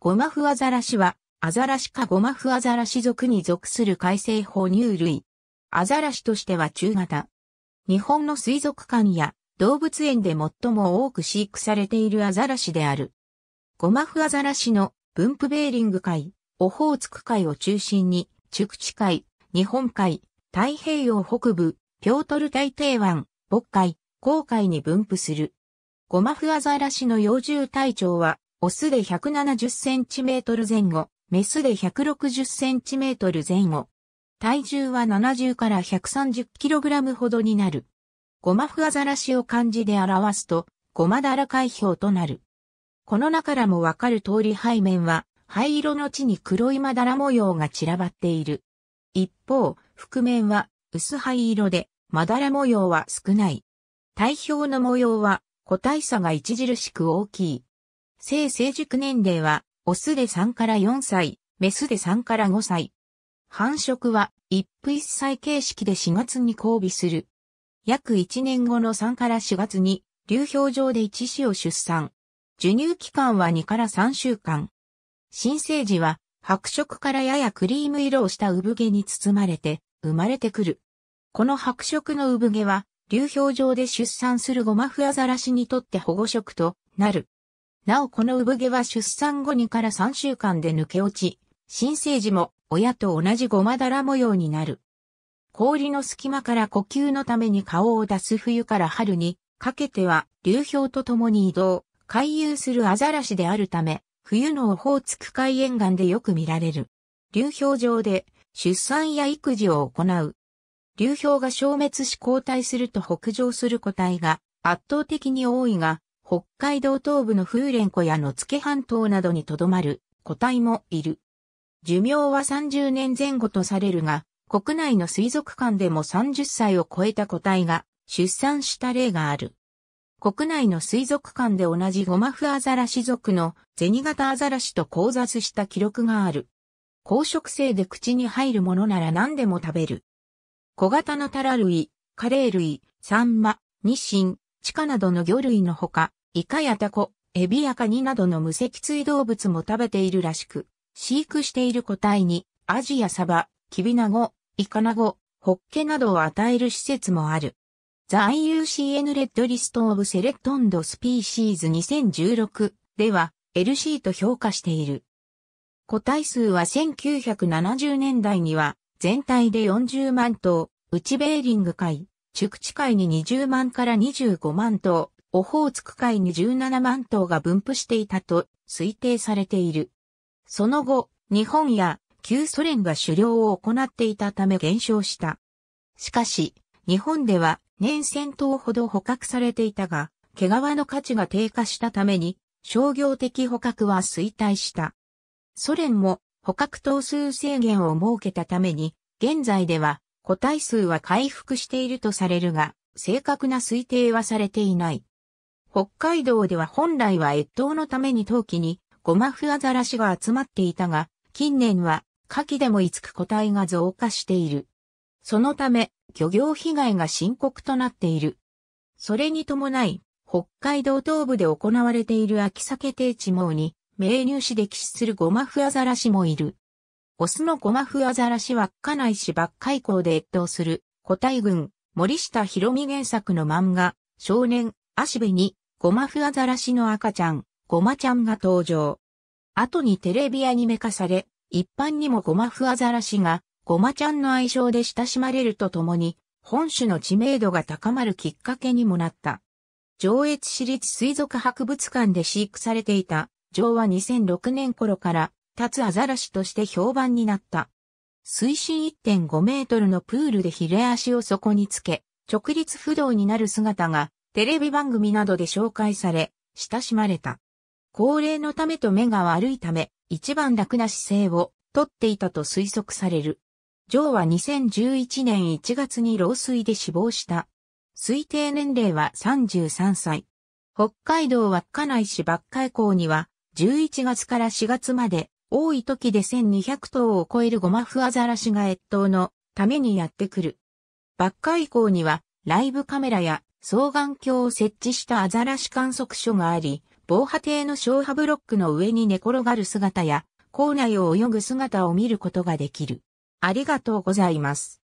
ゴマフアザラシは、アザラシかゴマフアザラシ属に属する海生哺乳類。アザラシとしては中型。日本の水族館や動物園で最も多く飼育されているアザラシである。ゴマフアザラシの分布ベーリング海、オホーツク海を中心に、ク地海、日本海、太平洋北部、ピョートル大帝湾、渤海、黄海に分布する。ゴマフアザラシの幼獣体長はオスで 170cm 前後、メスで 160cm 前後。体重は70から 130kg ほどになる。ゴマフアザラシを漢字で表すと、ゴマダラ海氷となる。この中からもわかる通り背面は、灰色の地に黒いまだら模様が散らばっている。一方、覆面は薄灰色で、まだら模様は少ない。体表の模様は個体差が著しく大きい。性成熟年齢は、オスで3から4歳、メスで3から5歳。繁殖は、一夫一妻形式で4月に交尾する。約1年後の3から4月に、流氷上で1子を出産。授乳期間は2から3週間。新生児は、白色からややクリーム色をした産毛に包まれて、生まれてくる。この白色の産毛は、流氷上で出産するゴマフアザラシにとって保護色となる。なおこの産毛は出産後にから3週間で抜け落ち、新生児も親と同じごまだら模様になる。氷の隙間から呼吸のために顔を出す冬から春にかけては流氷と共に移動、回遊するアザラシであるため、冬のオホーツク海沿岸でよく見られる。流氷上で出産や育児を行う。流氷が消滅し交代すると北上する個体が圧倒的に多いが、北海道東部の風蓮湖や野付半島などにとどまる個体もいる。寿命は30年前後とされるが、国内の水族館でも30歳を超えた個体が出産した例がある。国内の水族館で同じゴマフアザラシ属のゼニ型アザラシと交雑した記録がある。公食性で口に入るものなら何でも食べる。小型のタラ類、カレー類、サンマ、ニシン、チカなどの魚類のほか、イカやタコ、エビやカニなどの無脊椎動物も食べているらしく、飼育している個体に、アジやサバ、キビナゴ、イカナゴ、ホッケなどを与える施設もある。The IUCN Red List of Selected Species 2016では LC と評価している。個体数は1970年代には全体で40万頭、内ベーリング海、チュクチ海に20万から25万頭、オホーツク海に17万頭が分布していたと推定されている。その後、日本や旧ソ連が狩猟を行っていたため減少した。しかし、日本では年1000頭ほど捕獲されていたが、毛皮の価値が低下したために、商業的捕獲は衰退した。ソ連も捕獲頭数制限を設けたために、現在では個体数は回復しているとされるが、正確な推定はされていない。北海道では本来は越冬のために陶器にゴマフアザラシが集まっていたが、近年は牡蠣でも居つく個体が増加している。そのため、漁業被害が深刻となっている。それに伴い、北海道東部で行われている秋鮭定地網に、名入し起死するゴマフアザラシもいる。オスのゴマフアザラシは稚内市ばっ海港で越冬する、個体群、森下博美原作の漫画、少年、足部に、ゴマフアザラシの赤ちゃん、ゴマちゃんが登場。後にテレビアニメ化され、一般にもゴマフアザラシが、ゴマちゃんの愛称で親しまれるとともに、本種の知名度が高まるきっかけにもなった。上越市立水族博物館で飼育されていた、上は2006年頃から、立つアザラシとして評判になった。水深1.5メートルのプールでヒレ足を底につけ、直立不動になる姿がテレビ番組などで紹介され、親しまれた。高齢のためと目が悪いため、一番楽な姿勢をとっていたと推測される。ジョーは2011年1月に老衰で死亡した。推定年齢は33歳。北海道稚内市稚海港には、11月から4月まで、多い時で1200頭を超えるゴマフアザラシが越冬のためにやってくる。抜海港には、ライブカメラや双眼鏡を設置したアザラシ観測所があり、防波堤の消波ブロックの上に寝転がる姿や、校内を泳ぐ姿を見ることができる。ありがとうございます。